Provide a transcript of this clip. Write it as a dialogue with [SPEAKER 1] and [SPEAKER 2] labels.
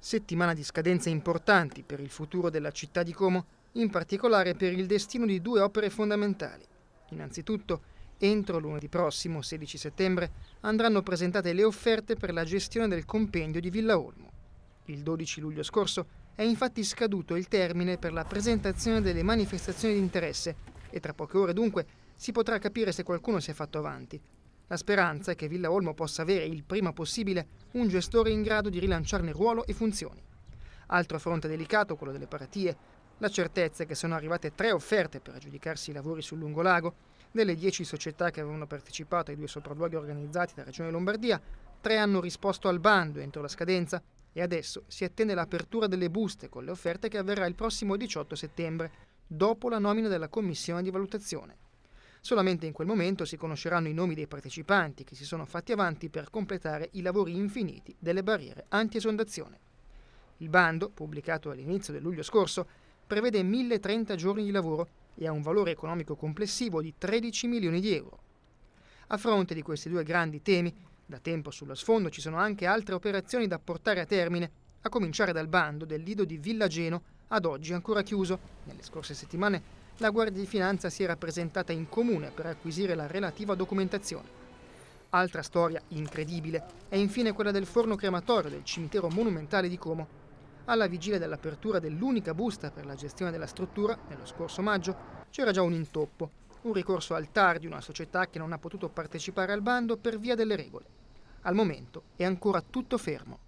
[SPEAKER 1] Settimana di scadenze importanti per il futuro della città di Como, in particolare per il destino di due opere fondamentali. Innanzitutto, entro lunedì prossimo, 16 settembre, andranno presentate le offerte per la gestione del compendio di Villa Olmo. Il 12 luglio scorso è infatti scaduto il termine per la presentazione delle manifestazioni di interesse e tra poche ore dunque si potrà capire se qualcuno si è fatto avanti la speranza è che Villa Olmo possa avere il prima possibile un gestore in grado di rilanciarne ruolo e funzioni. Altro fronte delicato, quello delle paratie, la certezza è che sono arrivate tre offerte per aggiudicarsi i lavori sul lungolago. Delle dieci società che avevano partecipato ai due sopralluoghi organizzati da Regione Lombardia, tre hanno risposto al bando entro la scadenza e adesso si attende l'apertura delle buste con le offerte che avverrà il prossimo 18 settembre, dopo la nomina della commissione di valutazione. Solamente in quel momento si conosceranno i nomi dei partecipanti che si sono fatti avanti per completare i lavori infiniti delle barriere anti-esondazione. Il bando, pubblicato all'inizio del luglio scorso, prevede 1030 giorni di lavoro e ha un valore economico complessivo di 13 milioni di euro. A fronte di questi due grandi temi, da tempo sullo sfondo ci sono anche altre operazioni da portare a termine, a cominciare dal bando del lido di Villageno, ad oggi ancora chiuso. Nelle scorse settimane la Guardia di Finanza si era presentata in comune per acquisire la relativa documentazione. Altra storia incredibile è infine quella del forno crematorio del cimitero monumentale di Como. Alla vigilia dell'apertura dell'unica busta per la gestione della struttura, nello scorso maggio, c'era già un intoppo, un ricorso al TAR di una società che non ha potuto partecipare al bando per via delle regole. Al momento è ancora tutto fermo.